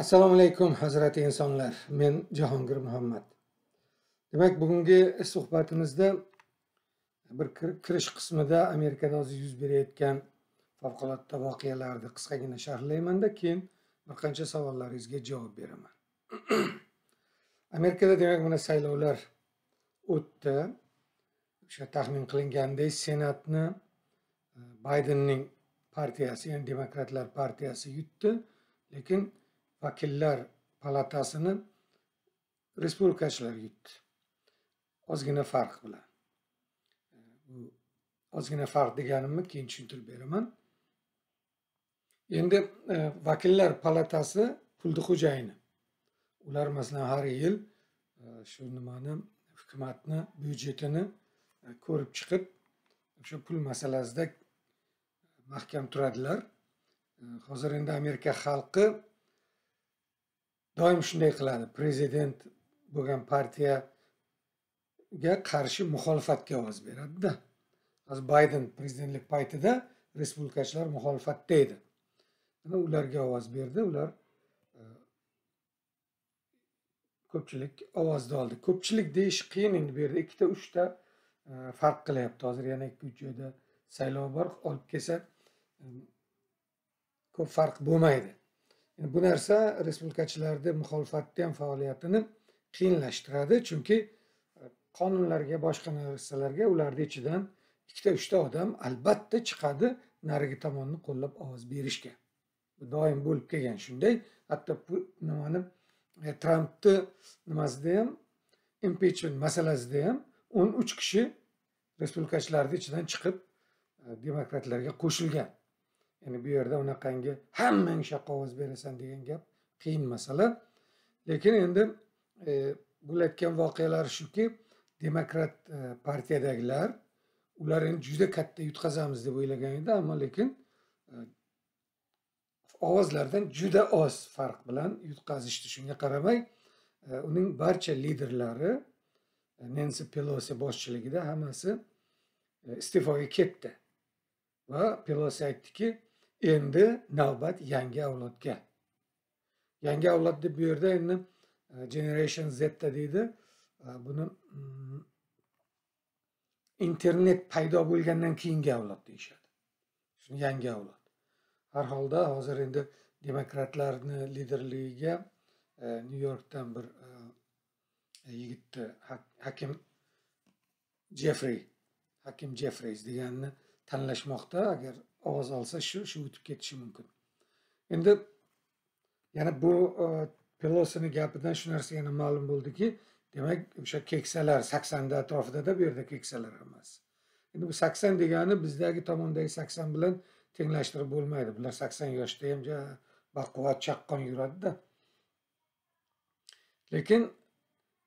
assalomu alaykum hazrati insonlar men jahongir muhammad demak bugungi suhbatimizda bir kirish qismida amerikada hozir yuz berayotgan favqulodda voqealarni qisqagina sharhlaymanda keyin bir qancha savollaringizga javob beraman amerikada demak mana saylovlar o'tdi o'sha taxmin qilingandek senatni e, baydenning partiyasi ya'ni demokratlar partiyasi yutdi lekin vakillar palatasini respublikachilar yutdi ozgina farq bilan bu ozgina farq deganimni keyin tushuntirib beraman endi e, vakillar palatasi pulni xo'jayini ular masalan har yil e, shu nimani hukumatni byudjetini e, ko'rib chiqib o'sha pul masalasida mahkam turadilar hozir endi amerika xalqi doim shunday qiladi prezident bo'lgan partiyaga qarshi muxolifatga ovoz beradida hozir bayden prezidentlik paytida respublikachilar muxolifatda edi ularga ovoz berdi ular e, ko'pchilik ovozni oldi ko'pchilik deyish qiyin endi bu yerda ikkita uchta e, farq qilyapti hozir yana ikki uch joyda saylov bor olib kelsa e, ko'p farq bo'lmaydi bu narsa respublikachilarni muxolifatni ham faoliyatini qiyinlashtiradi chunki e, qonunlarga boshqa narsalarga ularni ichidan ikkita uchta odam albatta chiqadi narigi tomonni qo'llab ovoz berishga doim bo'lib kelgan shunday hatto nimani e, trampni nimasida ham impichment masalasida ham o'n uch kishi respublikachilarni ichidan chiqib e, demokratlarga qo'shilgan ya'ni bu yerda unaqangi hammang shaqqa ovoz berasan degan gap qiyin masala lekin endi e, bo'layotgan voqealar shuki demokrat e, partiyadagilar ular endi juda katta yutqazamiz deb o'ylagan edi ammo lekin e, ovozlardan juda oz farq bilan yutqazishdi shunga qaramay e, uning barcha liderlari e, nensi pelosi boshchiligida hammasi iste'foga ketdi va pelosi aytdiki Endi navbat yangi avlodga. Yangi avlod deb bu yerda endi e, Generation Z deydi. E, buni mm, internet paydo bo'lgandan keyingi avlod deyishadi. yangi avlod. Har holda hozir endi demokratlarni liderligiga e, Nyu Yorkdan bir yigitni hakim Jeffrey, hakim Jeffreys deganni tanlashmoqda agar ovoz olsa shu shu o'tib ketishi mumkin endi yana bu e, pelosini gapidan shu narsa yana ma'lum bo'ldiki demak o'sha keksalar saksonni atrofidada bu yerda keksalar hammasi endi bu sakson degani bizdagi tomondagi sakson bilan tenglashtirib bo'lmaydi bular sakson yoshda ham baquvvat chaqqon yuradida lekin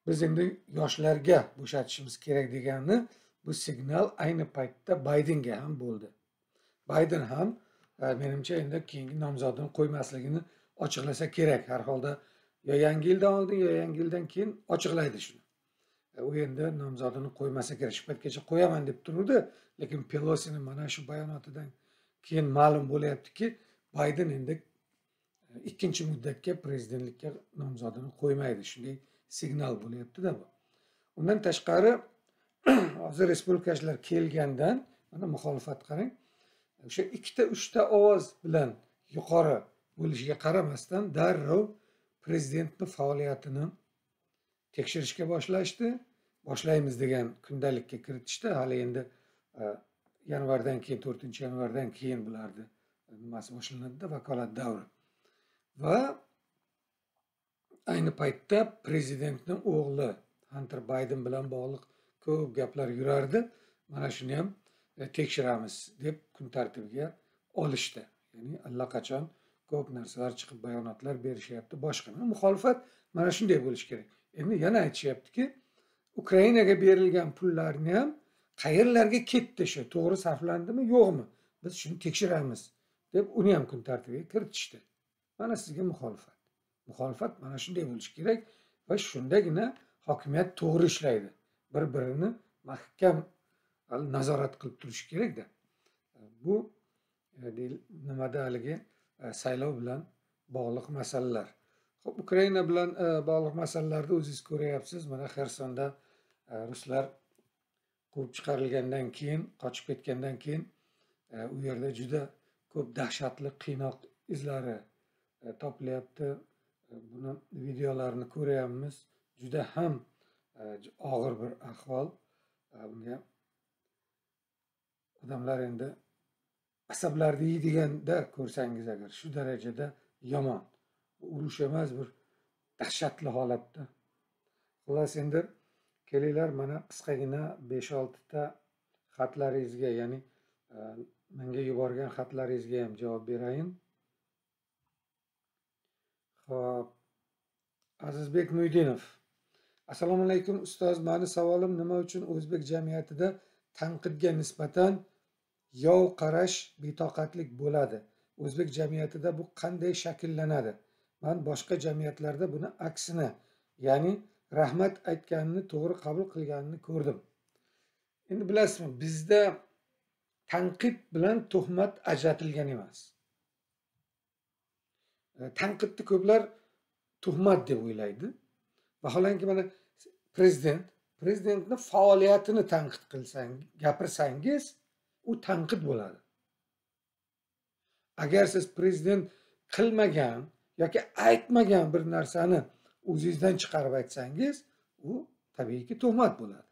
biz endi yoshlarga bo'shatishimiz kerak degani bu signal ayni paytda baydenga ham bo'ldi bayden ham e, menimcha endi keyingi nomzodini qo'ymasligini ochiqlasa kerak har holda yo yangi yildan oldin yo yangi yildan keyin ochiqlaydi shuni e, u endi nomzodini qo'ymasa kerak shu paytgacha qo'yaman deb turuvdi lekin pelosini mana shu bayonotidan keyin ma'lum bo'lyaptiki bayden endi e, ikkinchi muddatga prezidentlikka nomzodini qo'ymaydi shunday signal bo'lyaptida bu undan tashqari hozir respublikachilar kelgandan mana muxolifat qarang o'sha ikkita uchta ovoz bilan yuqori bo'lishiga qaramasdan darrov prezidentni faoliyatini tekshirishga boshlashdi boshlaymiz degan kundalikka kiritishdi hali endi e, yanvardan keyin to'rtinchi yanvardan keyin bularni nimasi boshlanadida vakolat davri va ayni paytda prezidentni o'g'li hanter bayden bilan bog'liq ko'p gaplar yurardi mana shuni ham E, tekshiramiz deb kun tartibiga olishdi ya'ni allaqachon ko'p narsalar chiqib bayonotlar berishyapti boshqa muxolifat mana shunday bo'lishi kerak endi yana aytishyaptiki ukrainaga berilgan pullarni ham qayerlarga ketdi shu to'g'ri sarflandimi yo'qmi biz shuni tekshiramiz deb uni ham kun tartibiga kiritishdi mana sizga muxolifat muxolifat mana shunday bo'lishi kerak va shundagina hokimiyat to'g'ri ishlaydi bir birini mahkam nazorat qilib turishi kerakda bu e, nimada haligi e, saylov bilan bog'liq masalalar ho'p ukraina bilan e, bog'liq masalalarni o'zingiz ko'ryapsiz mana xersonda ruslar quvib chiqarilgandan keyin qochib ketgandan keyin u yerda juda ko'p dahshatli qiynoq izlari topilyapti buni videolarini ko'ryapmiz juda ham og'ir bir ahvol bunga odamlar endi asablarni yeydiganda ko'rsangiz agar shu darajada yomon urush emas bir dahshatli holatda xullas endi kelinglar mana qisqagina besh oltita xatlaringizga ya'ni e, menga yuborgan xatlaringizga ham javob berayin ho'p azizbek muydinov assalomu alaykum ustoz mani savolim nima uchun o'zbek jamiyatida tanqidga nisbatan yov qarash betoqatlik bo'ladi o'zbek jamiyatida bu qanday shakllanadi man boshqa jamiyatlarda buni aksini ya'ni rahmat aytganini to'g'ri qabul qilganini ko'rdim endi bilasizmi bizda tanqid bilan tuhmat ajratilgan emas e, tanqidni ko'plar tuhmat deb o'ylaydi vaholanki mana prezident prezidentni faoliyatini tanqid qilsang gapirsangiz u tanqid bo'ladi agar siz prezident qilmagan yoki aytmagan bir narsani o'zingizdan chiqarib aytsangiz u tabiiyki tuhmat bo'ladi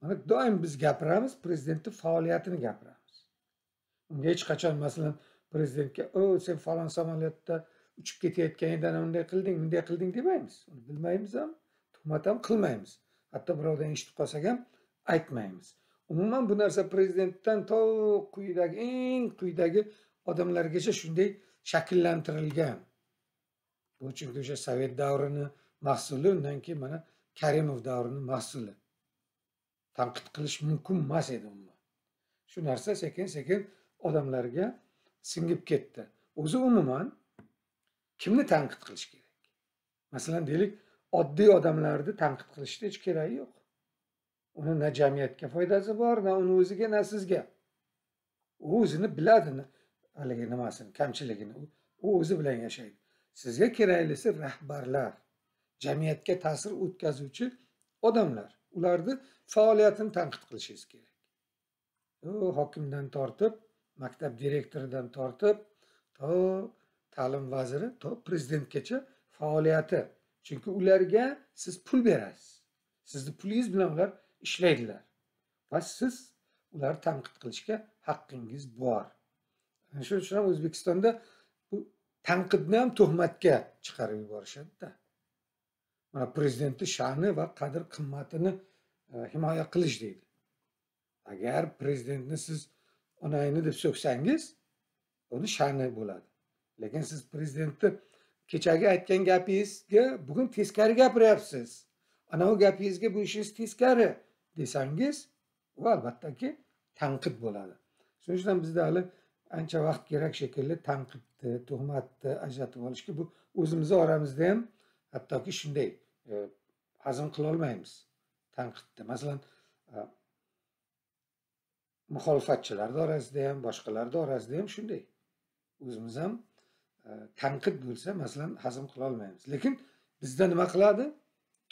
mana doim biz gapiramiz prezidentni faoliyatini gapiramiz unga hech qachon masalan prezidentga o sen falon samolyotda uchib ketayotgan edi ana unday qilding bunday qilding demaymiz uni bilmaymiz ham tuhmat ham qilmaymiz hatto birovdan eshitib qolsak ham aytmaymiz umuman bu narsa prezidentdan to quyidagi eng quyidagi odamlargacha shunday shakllantirilgan bu chunki o'sha sovet davrini mahsuli undan keyin mana karimov davrini mahsuli tanqid qilish mumkin emas edi umuman shu narsa sekin sekin odamlarga singib ketdi o'zi umuman kimni tanqid qilish kerak masalan deylik oddiy odamlarni tanqid qilishni hech keragi yo'q uni na jamiyatga foydasi bor na uni o'ziga na sizga u o'zini biladi haligi nimasini kamchiligini u o'zi bilan yashaydi sizga keraklisi rahbarlar jamiyatga ta'sir o'tkazuvchi odamlar ularni faoliyatini tanqid qilishingiz kerak u hokimdan tortib maktab direktoridan tortib to ta'lim vaziri to prezidentgacha faoliyati chunki ularga siz pul berasiz sizni pulingiz bilan ular ishlaydilar va siz ularni tanqid qilishga haqqingiz bor shuning uchun ham o'zbekistonda bu tanqidni ham tuhmatga chiqarib yuborishadida mana prezidentni sha'ni va qadr qimmatini e, himoya qilish deydi agar prezidentni siz onangni deb so'ksangiz uni sha'ni bo'ladi lekin siz prezidentni kechagi aytgan gapingizga bugun teskari gapiryapsiz anavi gapingizga bu ishingiz teskari desangiz u albattaki tanqid bo'ladi shuning uchun bizda hali ancha vaqt kerak shekilli tanqidni tuhmatni ajratib olishga bu o'zimizni oramizda ham hattoki shunday e, hazm qilolmaymiz tanqidni masalan e, muxolifatchilarni orasida ham boshqalarni orasida ham shunday o'zimiz ham E, tanqid bo'lsa masalan hazm qilolmaymiz lekin bizda nima qiladi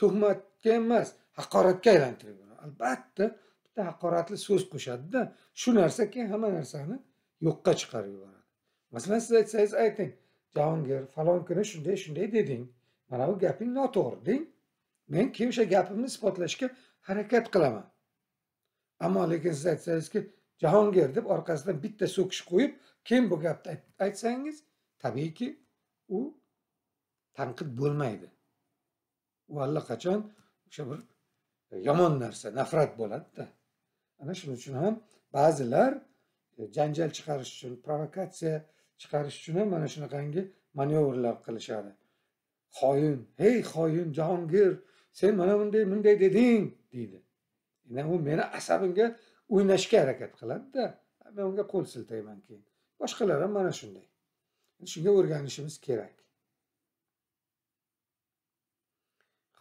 tuhmatga emas haqoratga aylantirib albatta bitta haqoratli so'z qo'shadida shu narsa keyin hamma narsani yo'qqa chiqarib yuboradi masalan siz aytsangiz ayting jahongir falon kuni shunday shunday deding mana bu gaping noto'g'ri deng men keyin o'sha gapimni isbotlashga harakat qilaman ammo lekin siz aytsangizki jahongir deb orqasidan bitta so'kish qo'yib keyin bu gapni aytsangiz tabiiyki u tanqid bo'lmaydi u allaqachon o'sha bir e, yomon narsa nafrat bo'ladida ana shuning uchun ham ba'zilar e, janjal chiqarish uchun provokatsiya chiqarish uchun ham mana shunaqangi manevrlar qilishadi xoin hey xoin jahongir sen mana bunday bunday deding deydi endi u meni asabimga o'ynashga harakat qiladida men unga qo'l siltayman keyin boshqalar ham mana shunday shunga o'rganishimiz kerak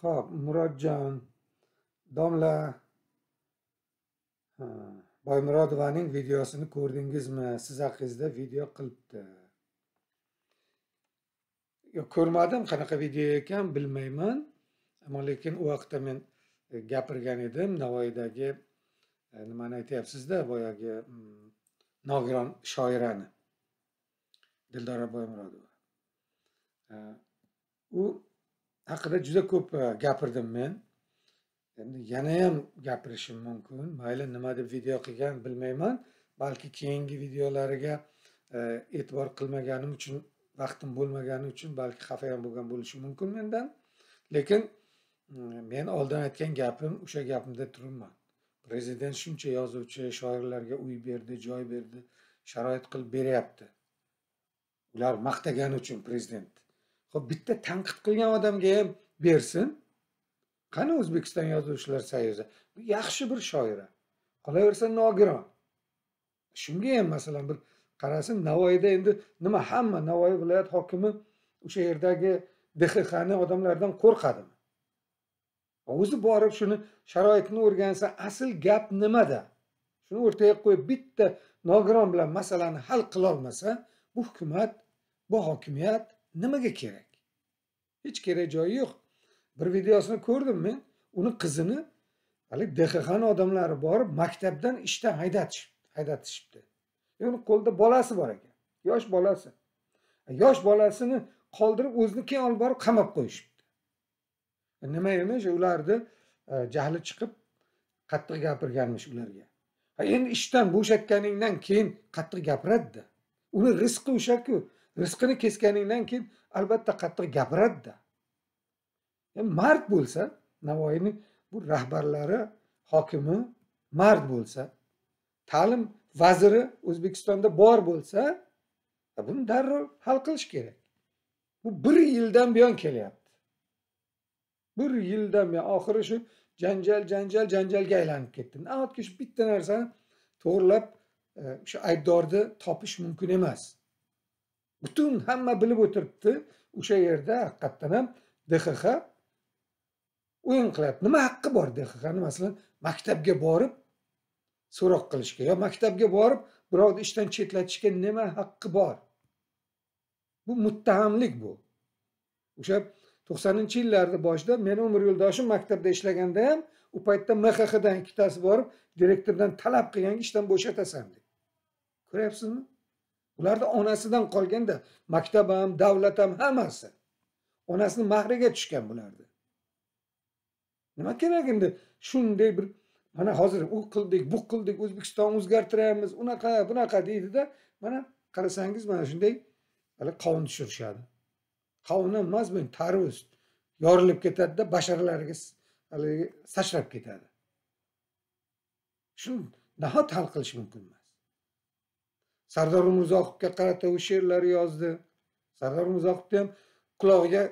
ho'p murodjon domla boymurodovaning videosini ko'rdingizmi siz haqingizda video qilibdi yo'q ko'rmadim qanaqa video ekan bilmayman ammo lekin u vaqtda men e, gapirgan edim navoiydagi e, nimani aytyapsizda boyagi mm, nogiron shoirani dildora boymurodova u haqida juda ko'p e, gapirdim men endi yana ham gapirishim mumkin mayli nima deb video qilgan bilmayman balki keyingi videolariga e, e'tibor qilmaganim uchun vaqtim bo'lmagani uchun balki xafa ham bo'lgan bo'lishi mumkin mendan lekin mm, men oldin aytgan gapim o'sha gapimda turibman prezident shuncha yozuvchi shoirlarga uy berdi joy berdi sharoit qilib beryapti ular maqtagani uchun prezident ho'p bitta tanqid qilgan odamga ham bersin qani o'zbekiston yozuvchilar sayozi bu yaxshi bir shoira qolaversa nogiron shunga ham masalan bir qarasin navoiyda endi nima hamma navoiy viloyat hokimi o'sha yerdagi dxxni odamlardan qo'rqadimi o'zi borib shuni sharoitni o'rgansa asl gap nimada shuni o'rtaga qo'yib bitta nogiron bilan masalani hal qilolmasa bu hukumat bu hokimiyat nimaga kerak hech kerak joyi yo'q bir videosini ko'rdim men uni qizini haligi dehqon odamlari borib maktabdan ishdan haydatishibdi haydatishibdi e, uni qo'lida bolasi bor ekan yosh bolasi e, yosh bolasini qoldirib o'zini keyin olib borib qamab qo'yishibdi e, nima emish ularni jahli chiqib qattiq gapirganmish ularga endi ishdan bo'shatganingdan keyin qattiq gapiradida uni rizqi o'shaku rizqini kesganingdan keyin albatta qattiq gapiradida e, mard bo'lsa navoiyni bu rahbarlari hokimi mard bo'lsa ta'lim vaziri o'zbekistonda bor bo'lsa e, buni darrov hal qilish kerak bu bir yildan buyon kelyapti bir yildan buyon oxiri shu janjal janjal janjalga aylanib ketdi nahotki shu bitta narsani to'g'irlab o'sha e, aybdorni topish mumkin emas butun hamma bilib o'tiribdi o'sha yerda haqiqatdan ham dxx o'yin qilyapti nima haqqi bor dxxni masalan maktabga borib so'roq qilishga yo maktabga borib birovni ishdan chetlatishga nima haqqi bor bu muttahamlik bu o'sha to'qsoninchi yillarni boshida meni umr yo'ldoshim maktabda ishlaganda ham u paytda mxxdan ikkitasi borib direktordan talab qilganki ishdan bo'shatasan deb ko'ryapsizmi ularni onasidan qolganda maktab ham davlat ham hammasi onasini mahriga tushgan bularni nima kerak endi shunday bir mana hozir u qildik bu qildik o'zbekiston o'zgartiramiz unaqa bunaqa deydida mana qarasangiz mana shunday hali qovun tushirishadi qovun ham emas bu tarvuz yorilib ketadida basharalariga haligi sachrab ketadi shuni nahot hal qilish mumkin emas sardor umurzoqovga qarata u she'rlar yozdi sardor umurzoqovni ham qulog'iga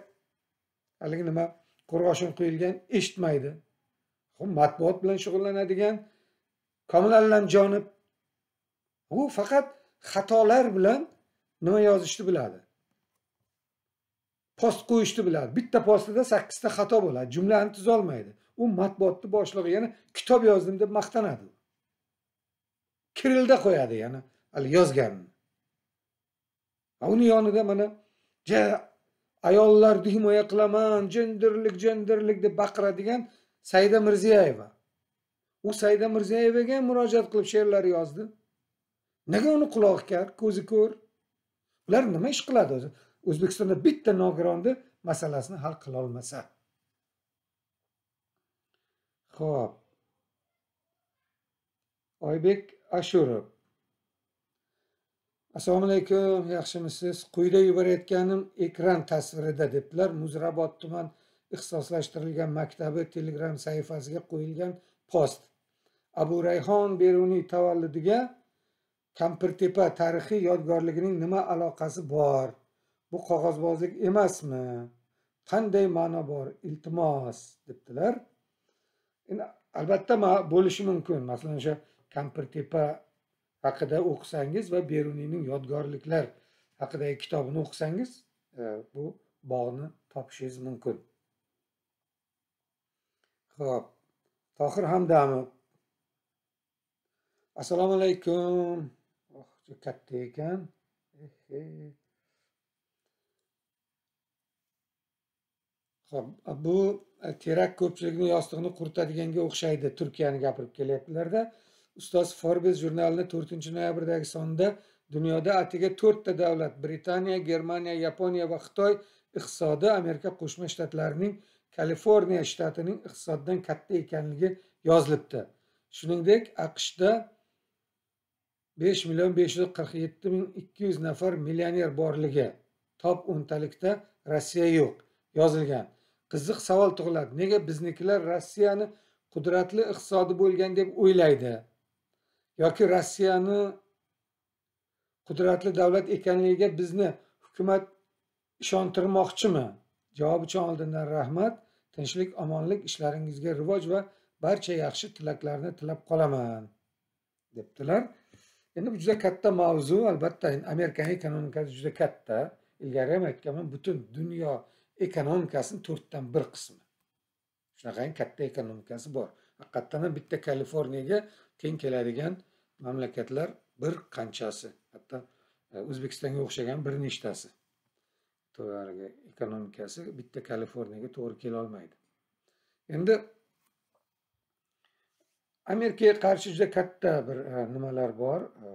haligi nima qo'rg'oshin quyilgan eshitmaydi matbuot bilan shug'ullanadigan jonib u faqat xatolar bilan nima yozishni biladi post qo'yishni biladi bitta postida sakkizta xato bo'ladi jumlani tuzolmaydi u matbuotni boshlig'i yana kitob yozdim deb maqtanadi kirilda qo'yadi yana hali yozganmi a uni yonida mana ja ayollarni himoya qilaman jenderlik jenderlik deb baqiradigan saida mirziyeva u saida mirziyevaga ham murojaat qilib she'rlar yozdi nega uni qulog'i kar ko'zi ko'r ular nima ish qiladi o'zi o'zbekistonda bitta nogironni masalasini hal qilolmasa ho'p oybek ashurov assalomu alaykum yaxshimisiz quyida yuborayotganim ekran tasvirida debdilar muzrabot tuman ixtisoslashtirilgan maktabi telegram sahifasiga qo'yilgan post abu rayhon beruniy tavalludiga kampirtepa tarixiy yodgorligining nima aloqasi bor bu qog'ozbozlik emasmi qanday ma'no bor iltimos debdilar endi albatta bo'lishi mumkin masalan o'sha kampirtepa haqida o'qisangiz va beruniyning yodgorliklar haqidagi kitobini o'qisangiz e, bu bog'ni topishingiz mumkin ho'p tohir hamdamov assalomu alaykum oh, katta ekan bu e, terak ko'pchilikni yostig'ini quritadiganga o'xshaydi turkiyani gapirib kelyaptilarda ustoz forbes jurnalini to'rtinchi noyabrdagi sonida dunyoda atigi to'rtta davlat britaniya germaniya yaponiya va xitoy iqtisodi amerika qo'shma shtatlarining kaliforniya shtatining iqtisodidan katta ekanligi yozilibdi shuningdek aqshda besh million besh yuz qirq yetti ming ikki yuz nafar millioner borligi top o'ntalikda rossiya yo'q yozilgan qiziq savol tug'iladi nega biznikilar rossiyani qudratli iqtisodi bo'lgan deb o'ylaydi yoki rossiyani qudratli davlat ekanligiga bizni hukumat ishontirmoqchimi javob uchun oldindan rahmat tinchlik omonlik ishlaringizga rivoj va barcha yaxshi tilaklarni tilab qolaman debdilar endi bu juda katta mavzu albatta amerikani ekonomikasi juda katta ilgari ham aytganman butun dunyo ekonomikasini to'rtdan bir qismi shunaqangi katta ekonomikasi bor haqiqatdan ham bitta kaliforniyaga teng keladigan mamlakatlar bir qanchasi hatto e, o'zbekistonga o'xshagan bir nechtasi ekonomikasi bitta kaliforniyaga to'g'ri kelolmaydi endi amerikaga qarshi juda katta bir e, nimalar bor e,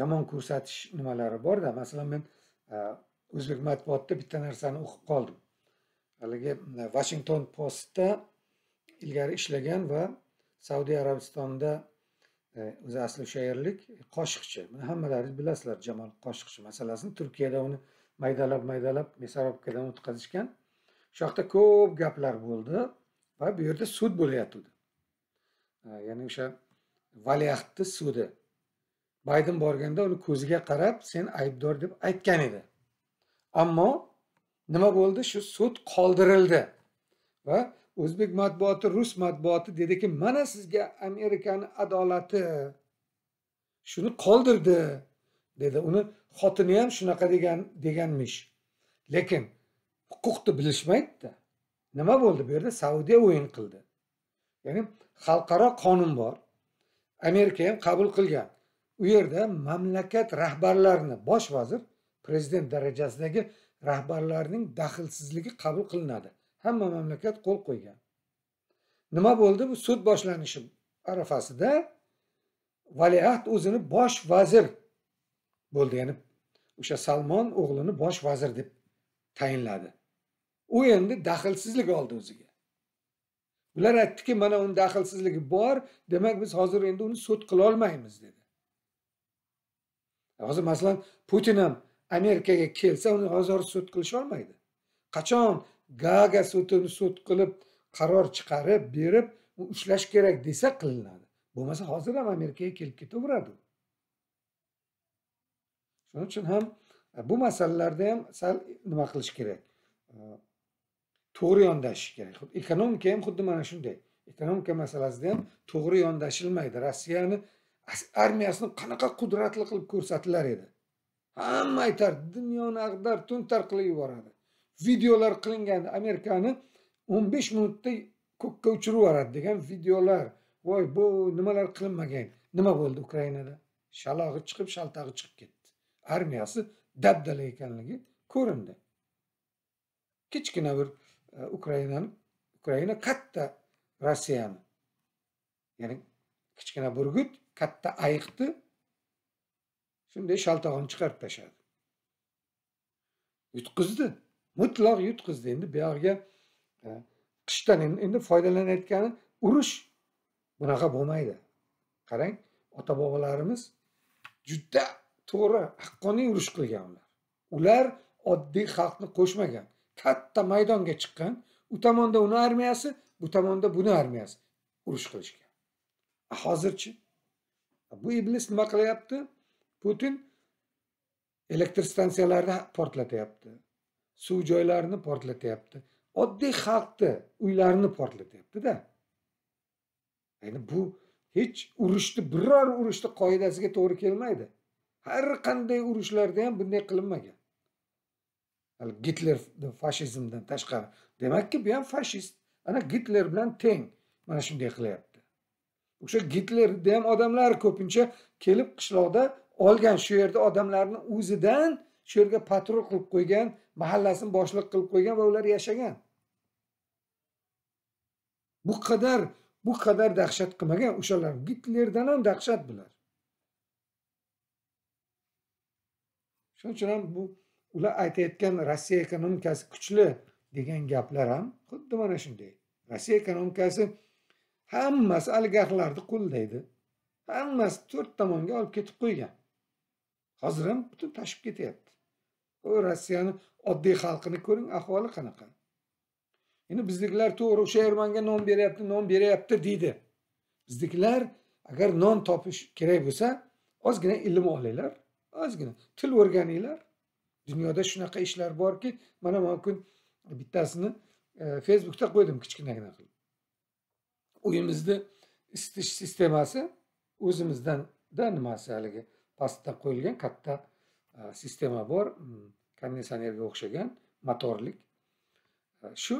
yomon ko'rsatish nimalari borda masalan men o'zbek matbuotida bitta narsani o'qib qoldim haligi washington postda ilgari ishlagan va saudiya arabistonida E, o'zi asli shoirlik qoshiqchi buni hammalaringiz bilasizlar jamol qoshiqchi masalasini turkiyada uni maydalab maydalab mesarobkadan o'tkazishgan shu yoqda ko'p gaplar bo'ldi va bu yerda sud bo'layotgandi e, ya'ni o'sha valiahdni sudi bayden borganda uni ko'ziga qarab sen aybdor deb aytgan edi ammo nima bo'ldi shu sud qoldirildi va o'zbek matbuoti rus matbuoti dediki mana sizga amerikani adolati shuni qoldirdi dedi uni xotini ham shunaqa degan deganmish lekin huquqni bilishmaydida nima bo'ldi bu yerda saudiya o'yin qildi ya'ni xalqaro qonun bor amerika ham qabul qilgan u yerda mamlakat rahbarlarini bosh vazir prezident darajasidagi rahbarlarning daxlsizligi qabul qilinadi hamma mamlakat qo'l qo'ygan nima bo'ldi bu sud boshlanishi arafasida valiahd o'zini bosh vazir bo'ldi ya'ni o'sha salmon o'g'lini bosh vazir deb tayinladi u endi daxlsizlik oldi o'ziga ular aytdiki mana uni daxlsizligi bor demak biz hozir endi uni sud qilolmaymiz dedi hozir masalan putin ham amerikaga kelsa uni hozir sud qilisholmaydi qachon gaga sudini sud qilib qaror chiqarib berib ushlash kerak desa qilinadi bo'lmasa hozir ham amerikaga kelib ketaveradi shuning uchun ham e, bu masalalarda ham sal nima qilish kerak e, to'g'ri yondashish kerak ekonomika ham xuddi mana shunday ekonomika masalasida ham to'g'ri yondashilmaydi rossiyani armiyasini qanaqa qudratli qilib ko'rsatilar edi hamma aytardi dunyoni ag'dar to'ntar qilib yuboradi videolar qilingan amerikani o'n besh minutda ko'kka uchirib yuboradi degan videolar voy bu nimalar qilinmagan nima bo'ldi ukrainada shalog'i chiqib shaltag'i chiqib ketdi armiyasi dabdala ekanligi ko'rindi kichkina bir e, ukrainani ukraina katta rossiyani ya'ni kichkina burgut katta ayiqni shunday shaltog'ini chiqarib tashladi yutqizdi mutlaq yutqizdi endi buyog'iga e, qishdan endi foydalanayotgani urush bunaqa bo'lmaydi qarang ota bobolarimiz juda to'g'ri haqqoniy urush qilgan ular ular oddiy xalqni qo'shmagan katta maydonga chiqqan u tomonda uni armiyasi bu tomonda buni armiyasi urush qilishgan hozirchi bu iblis nima qilyapti putin elektr stansiyalarni portlatyapti suv joylarini portlatyapti oddiy xalqni uylarini portlatyaptida ya'ni bu hech urushni biror urushni qoidasiga to'g'ri kelmaydi har qanday urushlarda ham bunday qilinmagan gitler fashizmdan tashqari demakki bu ham fashist ana gitler bilan teng mana shunday qilyapti o'sha gitlerni ham odamlar ko'pincha kelib qishloqda olgan shu yerda odamlarni o'zidan shu yerga patrul qilib qo'ygan mahallasini boshliq qilib qo'ygan va ular yashagan bu qadar bu qadar dahshat qilmagan o'shalar gitlerdan ham dahshat bular shuning uchun ham bu ular aytayotgan rossiya ekonomikasi kuchli degan gaplar ham xuddi mana shunday rossiya ekonomikasi hammasi oligarxlarni qo'llaydi hammasi to'rt tomonga olib ketib qo'ygan hozir ham butun tashib ketyapti u rossiyani oddiy xalqini ko'ring ahvoli qanaqa endi biznikilar to'g'ri o'sha ermanga non beryapti non beryapti deydi biznikilar agar non topish kerak bo'lsa ozgina ilm olinglar ozgina til o'rganinglar dunyoda shunaqa ishlar borki mana man kun e, bittasini e, facebookda qo'ydim kichkinagina qilib uyimizni isitish sistemasi o'zimizdanda nimasi haligi pastda qo'yilgan katta e, sistema bor mm. konditsionerga o'xshagan motorlik e, shu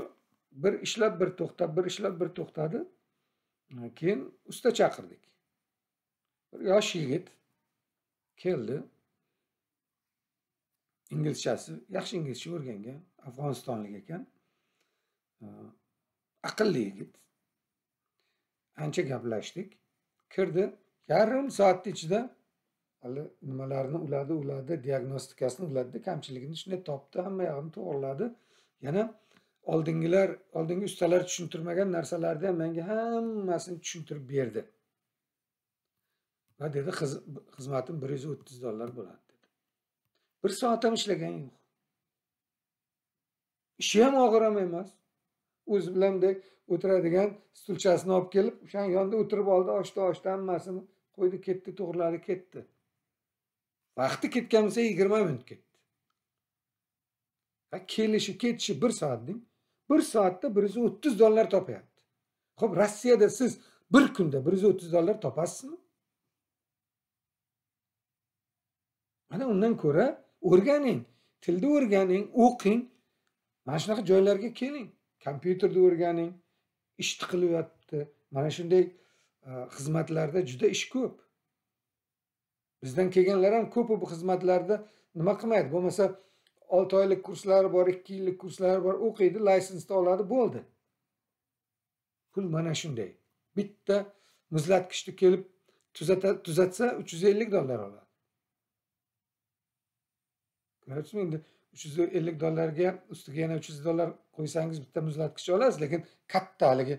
bir ishlab bir to'xtab bir ishlab bir to'xtadi e, keyin usta chaqirdik bir yosh yigit keldi inglizchasi yaxshi inglizcha o'rgangan afg'onistonlik ekan e, aqlli yigit ancha gaplashdik kirdi yarim soatni ichida hali nimalarni uladi uladi diagnostikasini uladida kamchiligini shunday topdi hamma yog'ini to'g'riladi yana oldingilar oldingi ustalar tushuntirmagan narsalarni ham menga hammasini tushuntirib berdi va dedi xizmatim bir yuz o'ttiz dollar bo'ladi dedi bir soat ham ishlagan yo'q ishi ham og'ir ham emas o'zi bilandek o'tiradigan stulchasini olib kelib o'shani yonida o'tirib oldi ochdi ochdi hammasini qo'ydi ketdi to'g'riladi ketdi vaqti ketgan bo'lsa yigirma minut ketdi kelishi ketishi bir soat deng bir soatda bir yuz o'ttiz dollar topyapti ho'p rossiyada siz bir kunda bir yuz o'ttiz dollar topasizmi mana undan ko'ra o'rganing tilni o'rganing o'qing mana shunaqa joylarga keling kompyuterni o'rganing ishni qilyapti mana shunday e, xizmatlarda juda ish ko'p bizdan kelganlar ham ko'pi bu xizmatlarda nima qilmaydi bo'lmasa olti oylik kurslari bor ikki yillik kurslari bor o'qiydi laysensni oladi bo'ldi pul mana shunday bitta muzlatgichni kelib tuzatsa uch yuz ellik dollar oladi ko'ryapsizmi endi uch yuz ellik dollarga ham ustiga yana uch yuz dollar qo'ysangiz bitta muzlatgich olasiz lekin katta haligi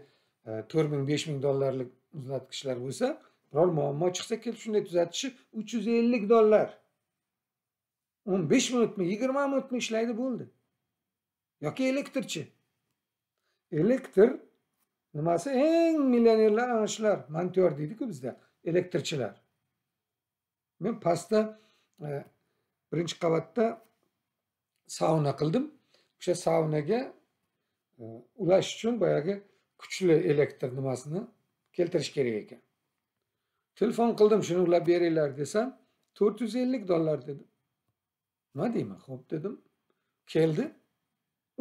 e, to'rt ming besh ming dollarlik muzlatgichlar bo'lsa biror muammo chiqsa kelib shunday tuzatishi uch yuz ellik dollar o'n besh minutmi yigirma minutmi ishlaydi bo'ldi yoki elektrchi elektr nimasi eng millionerlar ana shular montyor deydiku bizda elektrchilar men pastda e, birinchi qavatda sauna qildim o'sha saunaga e, ulash uchun boyagi kuchli elektr nimasini keltirish kerak ekan telefon qildim shuni ulab beringlar desam to'rt yuz ellik dollar dedi nima deyman ho'p dedim keldi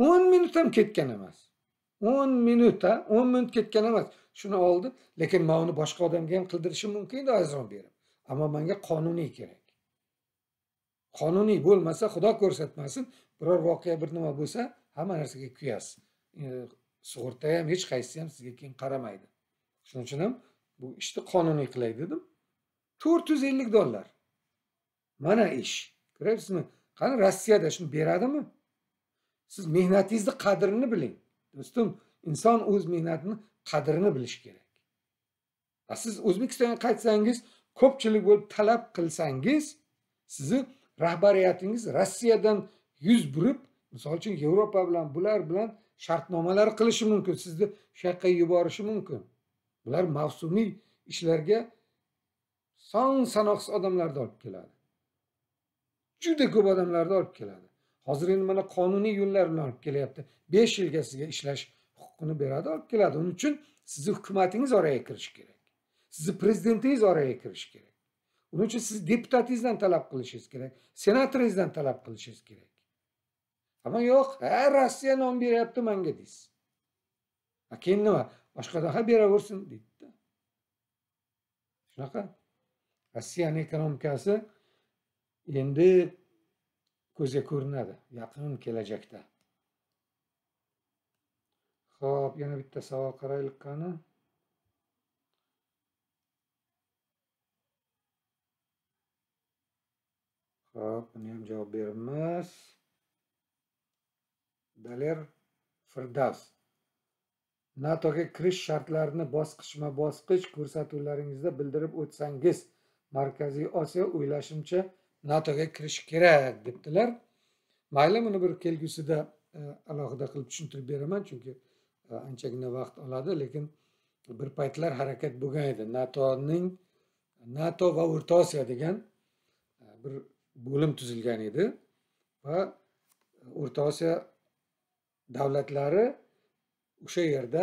o'n minut ham ketgan emas o'n minut a o'n minut ketgan emas shuni oldi lekin man uni boshqa odamga ham qildirishim mumkin edi arzon berib ammo manga qonuniy kerak qonuniy bo'lmasa xudo ko'rsatmasin biror voqea bir nima bo'lsa hamma narsaga kuyasiz sug'urta ham hech qaysisi ham sizga keyin qaramaydi shuning uchun ham bu ishni işte qonuniy kılay dedim to'rt yuz ellik dollar mana ish Kanı qani rossiyada shuni beradimi siz mehnatingizni qadrini biling do'stim inson o'z mehnatini qadrini biliş kerak a siz o'zbekistonga qaytsangiz ko'pchilik bo'lib talab qilsangiz sizni rahbariyatingiz rossiyadan yuz burib misal için yevropa bilan bular bilan shartnomalar qilishi mumkin sizni shu yoqqa yuborishi mumkin ular mavsumiy ishlarga son sanoqsiz odamlarni olib keladi juda ko'p odamlarni olib keladi hozir endi mana qonuniy yo'llar bilan olib kelyapti besh yilga sizga ishlash huquqini beradi olib keladi uning uchun sizni hukumatingiz oraga kirishi kerak sizni prezidentingiz oraga kirishi kerak uning uchun siz deputatingizdan talab qilishingiz kerak senatoringizdan talab qilishingiz kerak ammo yo'q ha rossiya non beryapti manga deysiz keyin nima boshqadaqa beraversin deydida shunaqa rossiyani ekonomikasi endi ko'zga ko'rinadi yaqin kelajakda ho'p yana bitta savol qaraylik qani ho'p buni ham javob beramiz daler firdavs natoga kirish shartlarini bosqichma bosqich ko'rsatuvlaringizda bildirib o'tsangiz markaziy osiyo o'ylashimcha natoga kirish kerak debdilar mayli buni bir kelgusida e, alohida qilib tushuntirib beraman chunki e, anchagina vaqt oladi lekin bir paytlar harakat bo'lgan edi natoning nato va o'rta osiyo degan e, bir bo'lim tuzilgan edi va o'rta osiyo davlatlari o'sha yerda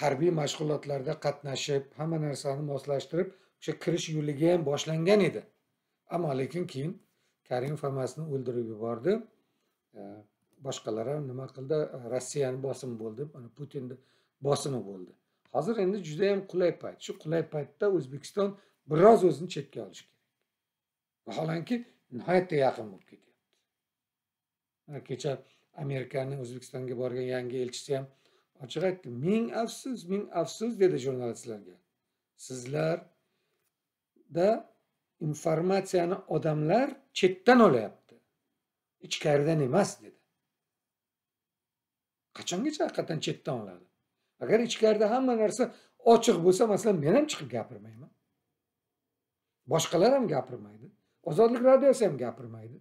harbiy mashg'ulotlarda qatnashib hamma narsani moslashtirib o'sha kirish yo'liga ham boshlangan edi ammo lekin keyin karimov hammasini o'ldirib yubordi e, boshqalar ham nima qildi rossiyani bosimi bo'ldi mana putinni bosimi bo'ldi hozir endi juda yam qulay payt shu qulay paytda o'zbekiston biroz o'zini chetga olishi kerak vaholanki nihoyatda yaqin bo'lib ketyapti kecha amerikani o'zbekistonga borgan yangi elchisi ham ochiq aytdim ming afsus ming afsus dedi jurnalistlarga sizlarda informatsiyani odamlar chetdan olyapti ichkaridan emas dedi qachongacha haqiqatdan chetdan oladi agar ichkarida hamma narsa ochiq bo'lsa masalan men ham chiqib gapirmayman boshqalar ham gapirmaydi ozodlik radiosi ham gapirmaydi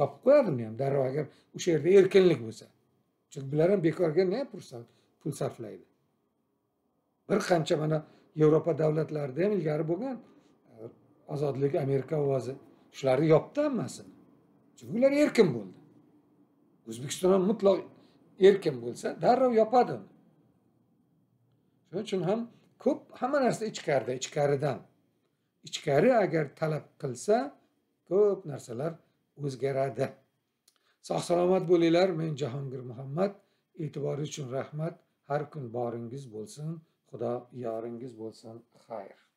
yopib qo'yadi uni ham darrov agar o'sha yerda erkinlik bo'lsa chunki bular ham bekorga ne pul sarflaydi bir qancha mana yevropa davlatlarida ham ilgari bo'lgan ozodlik e, amerika ovozi shularni yopdi hammasini chunki ular erkin bo'ldi o'zbekiston ham mutlaq erkin bo'lsa darrov yopadi shuning uchun ham ko'p hamma narsa ichkarida ichkaridan ichkari agar talab qilsa ko'p narsalar o'zgaradi sog' salomat bo'linglar men jahongir muhammad e'tiboringiz uchun rahmat har kun boringiz bo'lsin xudo yoringiz bo'lsin xayr